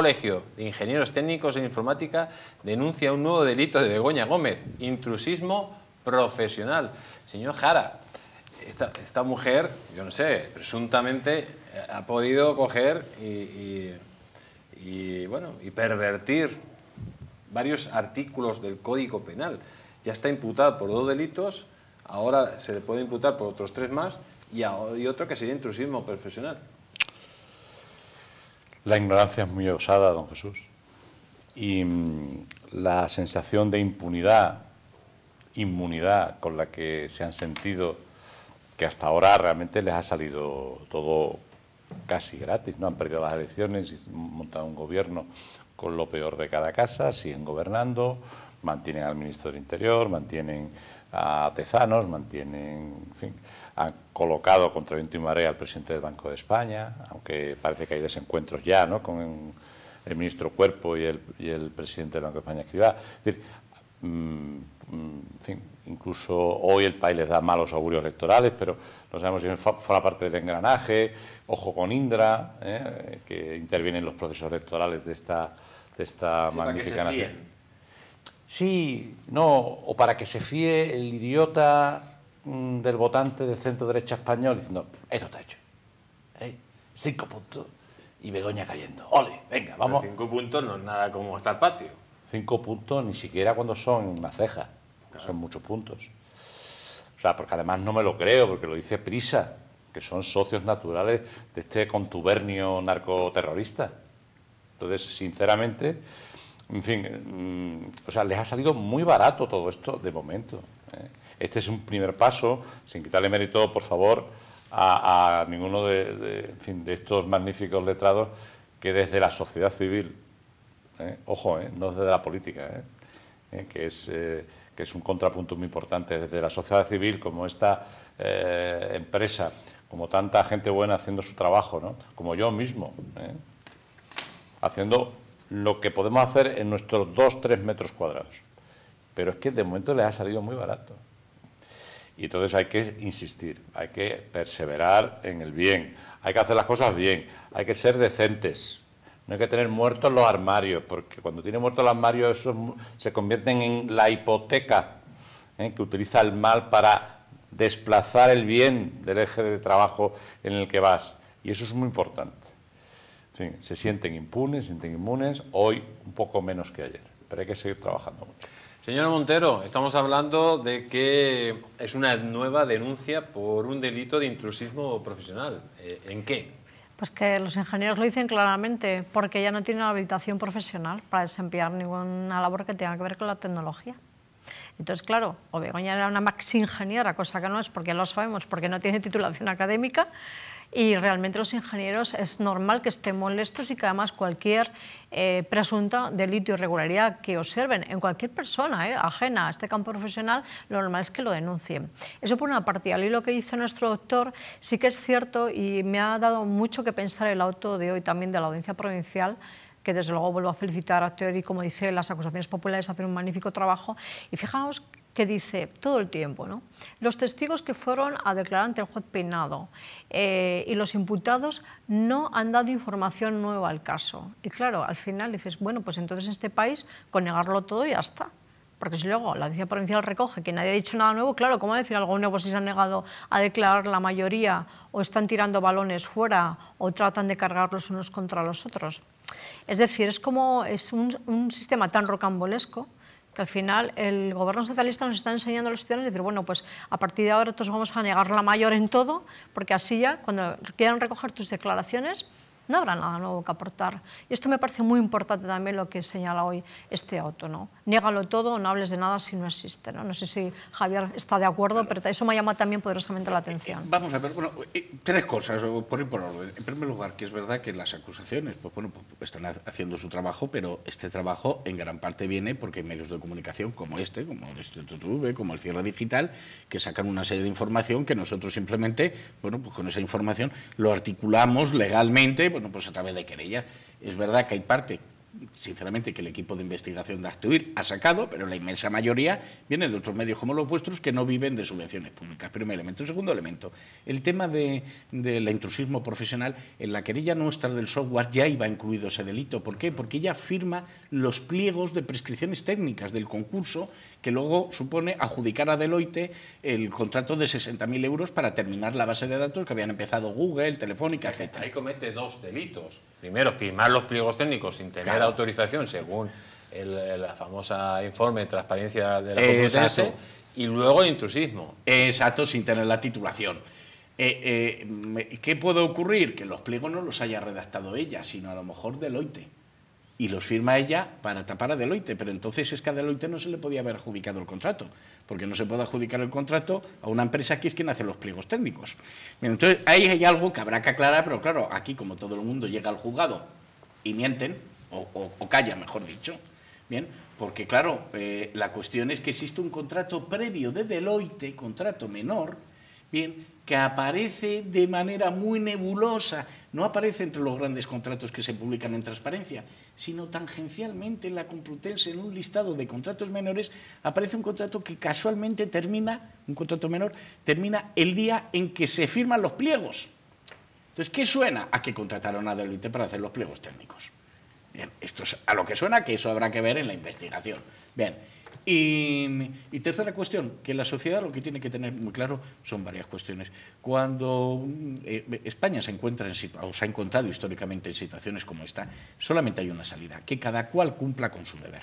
Colegio de Ingenieros Técnicos en Informática denuncia un nuevo delito de Begoña Gómez, intrusismo profesional. Señor Jara, esta, mujer, yo no sé, presuntamente eh, ha podido coger y, bueno, y pervertir varios artículos del Código Penal. Ya está imputada por dos delitos, ahora se le puede imputar por otros tres más y, y otro que sería intrusismo profesional. La ignorancia es muy osada, don Jesús, y mm, la sensación de impunidad, inmunidad con la que se han sentido, que hasta ahora realmente les ha salido todo casi gratis, ¿no? Han perdido las elecciones y montado un gobierno con lo peor de cada casa, siguen gobernando, mantienen al ministro del Interior, mantienen a Tezanos, mantienen, fin, colocado contra viento y marea al presidente del Banco de España, aunque parece que hay desencuentros ya ¿no? con el ministro Cuerpo y el, presidente del Banco de España Escribá. Es decir, mm, mm, incluso hoy el país les da malos augurios electorales, pero no sabemos si la parte del engranaje, ojo con Indra, ¿eh? que interviene en los procesos electorales de esta, de esta sí, magnífica nación. Sí, no, o para que se fíe el idiota Mm, del votante de centro derecha español diciendo, esto está hecho. ¿Eh? Cinco puntos y Begoña cayendo. ¡Ole! Venga, vamos. cinco puntos no es nada como estar patio. Cinco puntos ni siquiera cuando son una ceja. Son muchos puntos. O sea, porque además no me lo creo, porque lo dice Prisa, que son socios naturales de este contubernio narcoterrorista. Entonces, sinceramente, en fin, mm, o sea, les ha salido muy barato todo esto de momento. ¿eh? Este es un primer paso, sin quitarle mérito, por favor, a, ninguno de, estos magníficos letrados que desde la sociedad civil, ¿eh? ojo, ¿eh? no desde la política, ¿eh? que, es, que es un contrapunto muy importante, desde la sociedad civil como esta empresa, como tanta gente buena haciendo su trabajo, ¿no? como yo mismo, haciendo lo que podemos hacer en nuestros dos, tres metros cuadrados. Pero es que de momento le ha salido muy barato. Y entonces hay que insistir, hay que perseverar en el bien, hay que hacer las cosas bien, hay que ser decentes. No hay que tener muertos los armarios, porque cuando tiene muertos los armarios, eso se convierten en la hipoteca ¿eh? que utiliza el mal para desplazar el bien del eje de trabajo en el que vas. Y eso es muy importante. se sienten impunes, se sienten inmunes, hoy un poco menos que ayer, pero hay que seguir trabajando Señora Montero, estamos hablando de que es una nueva denuncia por un delito de intrusismo profesional. Eh, ¿En qué? Pues que los ingenieros lo dicen claramente, porque ya no tienen habilitación profesional para desempeñar ninguna labor que tenga que ver con la tecnología. Entonces, claro, o era una max ingeniera, cosa que no es porque lo sabemos, porque no tiene titulación académica, y realmente los ingenieros es normal que estén molestos y que además cualquier eh, presunta delito o irregularidad que observen en cualquier persona eh, ajena a este campo profesional, lo normal es que lo denuncien. Eso por una parte, y lo que dice nuestro doctor, sí que es cierto y me ha dado mucho que pensar el auto de hoy también de la audiencia provincial que desde luego vuelvo a felicitar a Teori, como dice, las acusaciones populares hacen un magnífico trabajo. Y fijaos que dice todo el tiempo, ¿no? los testigos que fueron a declarar ante el juez peinado eh, y los imputados no han dado información nueva al caso. Y claro, al final dices, bueno, pues entonces este país con negarlo todo ya está. Porque si luego la audiencia provincial recoge que nadie ha dicho nada nuevo, claro, ¿cómo decir algo nuevo si se han negado a declarar la mayoría o están tirando balones fuera o tratan de cargarlos unos contra los otros? Es decir, es como es un, un sistema tan rocambolesco que al final el gobierno socialista nos está enseñando a los ciudadanos a decir, bueno, pues a partir de ahora todos vamos a negar la mayor en todo, porque así ya cuando quieran recoger tus declaraciones no habrá nada nuevo que aportar. Y esto me parece muy importante también lo que señala hoy este auto. ¿no? Niégalo todo, no hables de nada si no existe. No, sé si Javier está de acuerdo, pero eso me llama también poderosamente la eh, eh, atención. Vamos a ver, bueno, eh, tres cosas, por ir por orden. En primer lugar, que es verdad que las acusaciones pues, bueno, pues están haciendo su trabajo, pero este trabajo en gran parte viene porque hay medios de comunicación como este, como el Instituto como el Cierre Digital, que sacan una serie de información que nosotros simplemente, bueno, pues con esa información lo articulamos legalmente bueno, pues a través de querellas. Es verdad que hay parte sinceramente, que el equipo de investigación de Actuir ha sacado, pero la inmensa mayoría viene de otros medios como los vuestros que no viven de subvenciones públicas. Primer elemento. segundo elemento, el tema del de, intrusismo profesional. En la querella nuestra del software ya iba incluido ese delito. ¿Por qué? Porque ella firma los pliegos de prescripciones técnicas del concurso que luego supone adjudicar a Deloitte el contrato de 60.000 euros para terminar la base de datos que habían empezado Google, Telefónica, etc. Ahí comete dos delitos. Primero, firmar los pliegos técnicos sin tener autorización según el, famosa famoso informe de transparencia de la competencia y luego el intrusismo. Exacto, sin tener la titulación. Eh, eh, ¿Qué puede ocurrir? Que los pliegos no los haya redactado ella, sino a lo mejor Deloitte. Y los firma ella para tapar a Deloitte, pero entonces es que a Deloitte no se le podía haber adjudicado el contrato, porque no se puede adjudicar el contrato a una empresa que es quien hace los pliegos técnicos. entonces ahí hay algo que habrá que aclarar, pero claro, aquí como todo el mundo llega al juzgado y mienten, o, calla, mejor dicho. Bien, porque claro, eh, la cuestión es que existe un contrato previo de Deloitte, contrato menor, bien, que aparece de manera muy nebulosa, no aparece entre los grandes contratos que se publican en transparencia, sino tangencialmente en la Complutense, en un listado de contratos menores, aparece un contrato que casualmente termina, un contrato menor, termina el día en que se firman los pliegos. Entonces, ¿qué suena? A que contrataron a Deloitte para hacer los pliegos técnicos esto es a lo que suena que eso habrá que ver en la investigación. Bien, y, tercera cuestión, que la sociedad lo que tiene que tener muy claro son varias cuestiones. Cuando mm, eh, España se encuentra en o se ha encontrado históricamente en situaciones como esta, solamente hay una salida, que cada cual cumpla con su deber.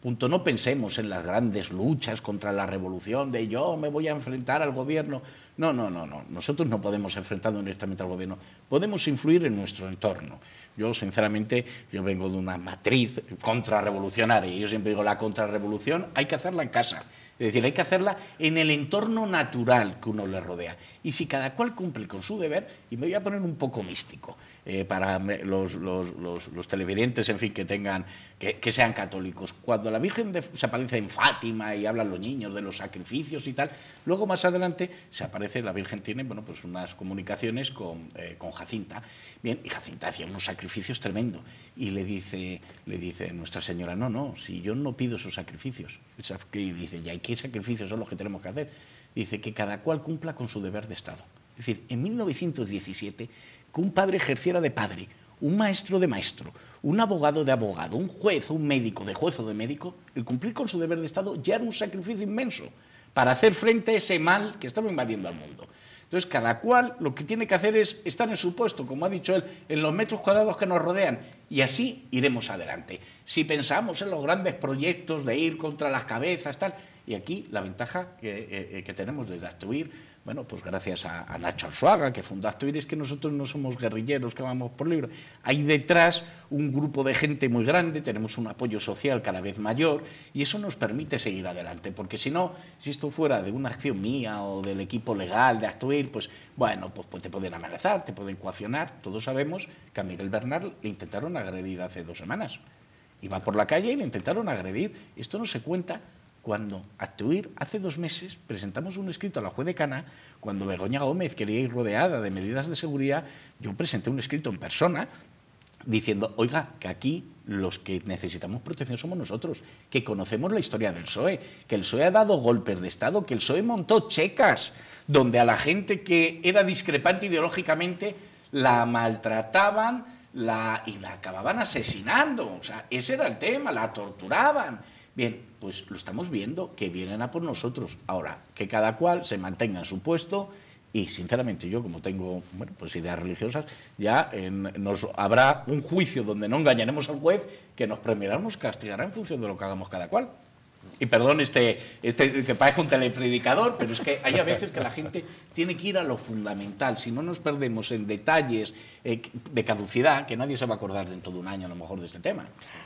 Punto, no pensemos en las grandes luchas contra la revolución de yo me voy a enfrentar al gobierno. No, no, no, no. Nosotros no podemos enfrentarnos directamente al gobierno. Podemos influir en nuestro entorno. Yo, sinceramente, yo vengo de una matriz contrarrevolucionaria. y Yo siempre digo, la contrarrevolución hay que hacerla en casa. Es decir, hay que hacerla en el entorno natural que uno le rodea. Y si cada cual cumple con su deber, y me voy a poner un poco místico, eh, para los, los, los, televidentes, en fin, que tengan, que, que sean católicos. Cuando la Virgen se aparece en Fátima y hablan los niños de los sacrificios y tal, luego más adelante se aparece, la Virgen tiene, bueno, pues unas comunicaciones con, eh, con Jacinta. Bien, y Jacinta hacía unos Sacrificio es tremendo. Y le dice, le dice Nuestra Señora, no, no, si yo no pido esos sacrificios. Y dice, ¿y qué sacrificios son los que tenemos que hacer? dice, que cada cual cumpla con su deber de Estado. Es decir, en 1917, que un padre ejerciera de padre, un maestro de maestro, un abogado de abogado, un juez, un médico de juez o de médico, el cumplir con su deber de Estado ya era un sacrificio inmenso para hacer frente a ese mal que estaba invadiendo al mundo. Entonces, cada cual lo que tiene que hacer es estar en su puesto, como ha dicho él, en los metros cuadrados que nos rodean, y así iremos adelante. Si pensamos en los grandes proyectos de ir contra las cabezas, tal, y aquí la ventaja que, eh, eh, tenemos de Actuir, bueno, pues gracias a, Nacho Arzuaga, que fundó Actuir, es que nosotros no somos guerrilleros que vamos por libros. Hay detrás un grupo de gente muy grande, tenemos un apoyo social cada vez mayor y eso nos permite seguir adelante, porque si no, si esto fuera de una acción mía o del equipo legal de Actuir, pues bueno, pues, pues, te pueden amenazar, te pueden coaccionar. Todos sabemos que a Miguel Bernal le intentaron agredir hace dos semanas. Iba por la calle y le intentaron agredir. Esto no se cuenta cuando Tuir, hace dos meses presentamos un escrito a la juez de Cana, cuando Begoña Gómez quería ir rodeada de medidas de seguridad, yo presenté un escrito en persona diciendo, oiga, que aquí los que necesitamos protección somos nosotros, que conocemos la historia del PSOE, que el PSOE ha dado golpes de Estado, que el PSOE montó checas, donde a la gente que era discrepante ideológicamente la maltrataban y la acababan asesinando. O sea, ese era el tema, la torturaban. Bien, pues lo estamos viendo, que vienen a por nosotros. Ahora, que cada cual se mantenga en su puesto y, sinceramente, yo como tengo pues ideas religiosas, ya nos habrá un juicio donde no engañaremos al juez, que nos premiará, nos castigará en función de lo que hagamos cada cual. Y perdón, este, este que parece un telepredicador, pero es que hay a veces que la gente tiene que ir a lo fundamental. Si no nos perdemos en detalles eh, de caducidad, que nadie se va a acordar dentro de un año a lo mejor de este tema.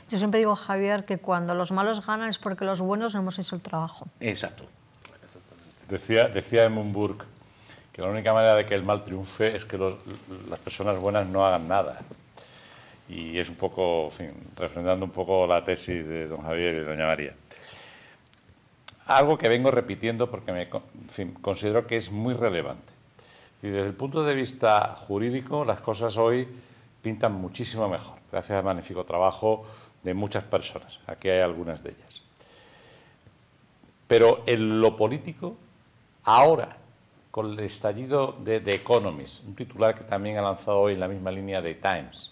Yo siempre digo, Javier, que cuando los malos ganan es porque los buenos no hemos hecho el trabajo. Exacto. Decía, decía Edmund Burke que la única manera de que el mal triunfe es que las personas buenas no hagan nada. Y es un poco, en fin, refrendando un poco la tesis de don Javier y doña María algo que vengo repitiendo porque me, considero que es muy relevante. Y desde el punto de vista jurídico, las cosas hoy pintan muchísimo mejor, gracias al magnífico trabajo de muchas personas. Aquí hay algunas de ellas. Pero en lo político, ahora, con el estallido de The Economist, un titular que también ha lanzado hoy en la misma línea de Times,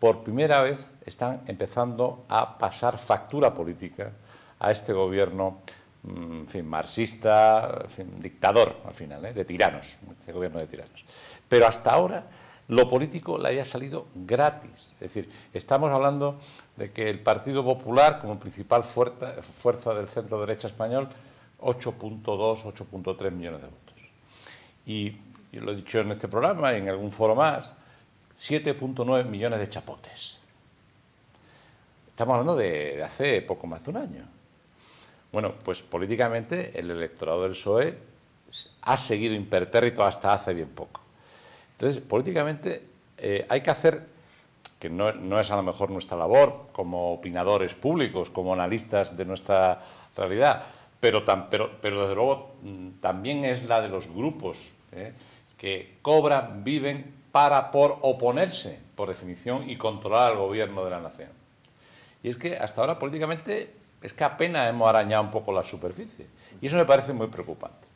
por primera vez están empezando a pasar factura política a este gobierno mm, fin, marxista, fin, dictador al final, ¿eh? de tiranos, este gobierno de tiranos. Pero hasta ahora lo político le haya salido gratis. Es decir, estamos hablando de que el Partido Popular, como principal fuerza, del centro derecha español, 8.2, 8.3 millones de votos. Y, lo he dicho en este programa y en algún foro más, 7.9 millones de chapotes. Estamos hablando de hace poco más de un año. Bueno, pues políticamente el electorado del PSOE ha seguido impertérrito hasta hace bien poco. Entonces, políticamente eh, hay que hacer, que no, es a lo mejor nuestra labor como opinadores públicos, como analistas de nuestra realidad, pero, pero, pero desde luego mm, también es la de los grupos ¿eh? que cobran, viven para, por oponerse, por definición, y controlar al gobierno de la nación. Y es que hasta ahora políticamente es que apenas hemos arañado un poco la superficie. Y eso me parece muy preocupante.